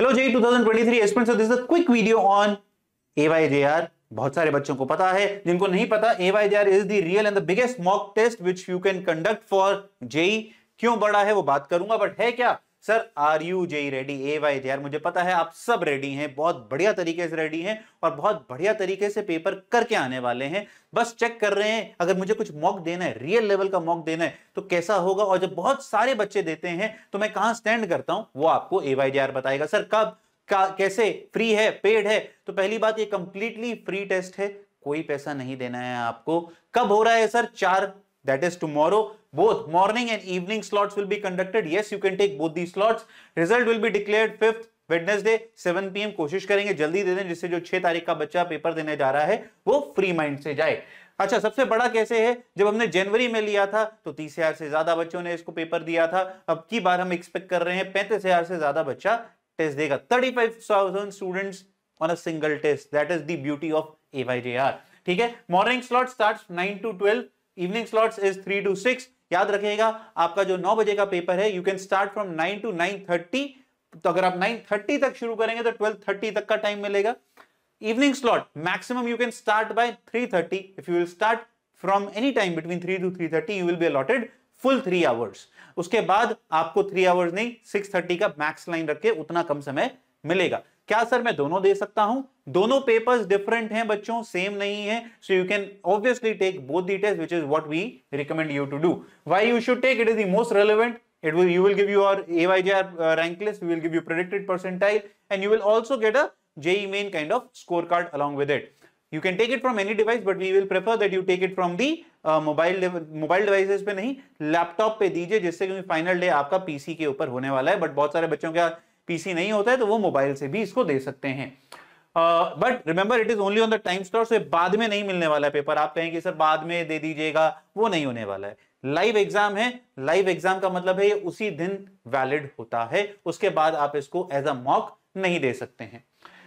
Hello JEE 2023 aspirants so this is a quick video on AYJR बहुत सारे बच्चों को पता है जिनको नहीं पता AYJR is the real and the biggest mock test which you can conduct for JEE क्यों बड़ा है वो बात करूंगा बट है क्या sir are you JEE ready A Y J मुझे पता है आप सब रेडी हैं बहुत बढ़िया तरीके से रेडी हैं और बहुत बढ़िया तरीके से पेपर करके आने वाले हैं बस चेक कर रहे हैं अगर मुझे कुछ मॉक देना है रियल लेवल का मॉक देना है तो कैसा होगा और जब बहुत सारे बच्चे देते हैं तो मैं कहाँ स्टैंड करता हूँ वो आपको ए वाई जे बताएगा सर कब का कैसे फ्री है पेड है तो पहली बात ये कंप्लीटली फ्री टेस्ट है कोई पैसा नहीं देना है आपको कब हो रहा है सर चार that is tomorrow both morning and evening slots will be conducted yes you can take both these slots result will be declared 5th Wednesday 7 PM कोशिश करेंगे जल्दी दे दें जिससे जो 6 तारीख का बच्चा पेपर देने जा रहा है वो फ्री माइंड से जाए अच्छा सबसे बड़ा कैसे है जब हमने जनवरी में लिया था तो तीस हजार से ज्यादा बच्चों ने इसको पेपर दिया था अब की बार हम एक्सपेक्ट कर रहे हैं पैंतीस हजार से ज्यादा बच्चा टेस्ट देगा thirty five thousand students on a single test that is the beauty of AYJR ठीक है morning slot start nine to twelve evening slots is three to six याद रखिएगा आपका जो नौ बजे का पेपर है you can start from nine to nine thirty तो अगर आप नाइन थर्टी तक शुरू करेंगे तो ट्वेल्व थर्टी तक का टाइम मिलेगा evening slot maximum you can start by three thirty if you will start from any time between three to three thirty you will be allotted full three hours उसके बाद आपको three hours नहीं six thirty का max line रख के उतना कम समय मिलेगा क्या सर मैं दोनों दे सकता हूं दोनों पेपर्स डिफरेंट हैं बच्चों सेम नहीं है so you can obviously take both the test which is what we recommend you to do why you should take it is the most relevant it will you will give your AYJR uh, rank list we will give you predicted percentile and you will also get a JE main kind of scorecard along with it you can take it from any device but we will prefer that you take it from the uh, mobile mobile devices पे नहीं laptop पे दीजिए जिससे क्योंकि final day आपका PC के ऊपर होने वाला है but बहुत सारे बच्चों का पीसी नहीं होता है तो वो मोबाइल से भी इसको दे सकते हैं but remember it is only on the time store से बाद में नहीं मिलने वाला है पेपर आप कहेंगे सर बाद में दे दीजिएगा वो नहीं होने वाला है लाइव एग्जाम है लाइव एग्जाम का मतलब है ये उसी दिन वैलिड होता है उसके बाद आप इसको एज अ मॉक नहीं दे सकते हैं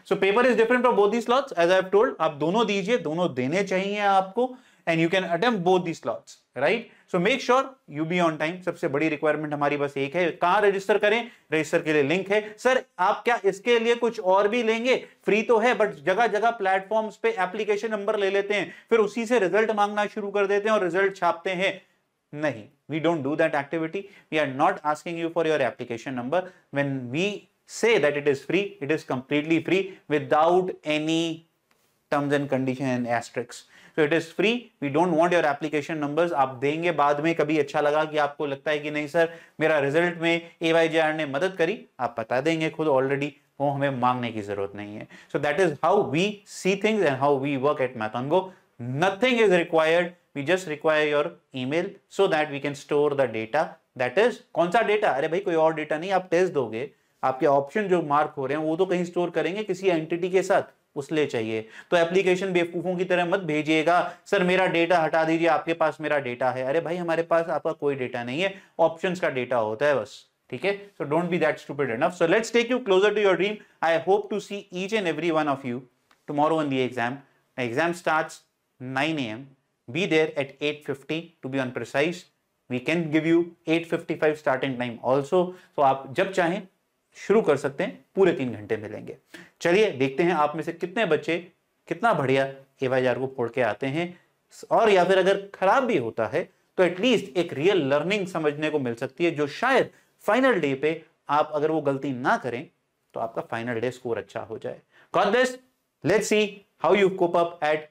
so paper is different for both the slots as I told आप दोनों दीजिए दोनों देने चाहिए आपको and you can attempt both the slots right so make sure you be on time सबसे बड़ी रिक्वायरमेंट हमारी बस एक है कहां रजिस्टर करें रजिस्टर के लिए लिंक है सर आप क्या इसके लिए कुछ और भी लेंगे फ्री तो है बट जगह जगह प्लेटफॉर्म्स पे एप्लीकेशन नंबर ले लेते हैं फिर उसी से रिजल्ट मांगना शुरू कर देते हैं और रिजल्ट छापते हैं नहीं we don't do that activity we are not asking you for your application number when we say that it is free it is completely free without any terms and condition asterisks so it is free we don't want your application numbers आप देंगे बाद में कभी अच्छा लगा कि आपको लगता है कि नहीं सर मेरा रिजल्ट में ए वाई जे आर ने मदद करी आप बता देंगे खुद ऑलरेडी वो हमें मांगने की जरूरत नहीं है so that is how we see things and how we work at MathonGo nothing is required we just require your email so that we can store the data that is कौन सा data अरे भाई कोई और data नहीं आप test दोगे आपके ऑप्शन जो मार्क हो रहे हैं वो तो कहीं स्टोर करेंगे किसी एंटिटी के साथ उसले चाहिए तो एप्लीकेशन बेवकूफ़ों की तरह मत भेजिएगा सर मेरा डेटा हटा दीजिए आपके पास मेरा डेटा है अरे भाई हमारे पास आपका कोई डेटा नहीं है ऑप्शंस का डेटा होता है बस ठीक है so don't be that stupid enough so let's take you closer to your dream I hope to see each and every one of you tomorrow exam the exam. The exam starts 9 at at there at 8.50 to be we can give you at fifty five starting time also so आप जब चाहें शुरू कर सकते हैं पूरे तीन घंटे मिलेंगे चलिए देखते हैं आप में से कितने बच्चे कितना बढ़िया ए वाई आर को पढ़ के आते हैं और या फिर अगर खराब भी होता है तो एटलीस्ट एक रियल लर्निंग समझने को मिल सकती है जो शायद फाइनल डे पे आप अगर वो गलती ना करें तो आपका फाइनल डे स्कोर अच्छा हो जाए god bless let's see how you cope up at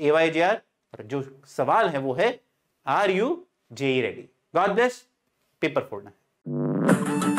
A Y J R जो सवाल है वो है are you JEE ready god best paper फोड़ना है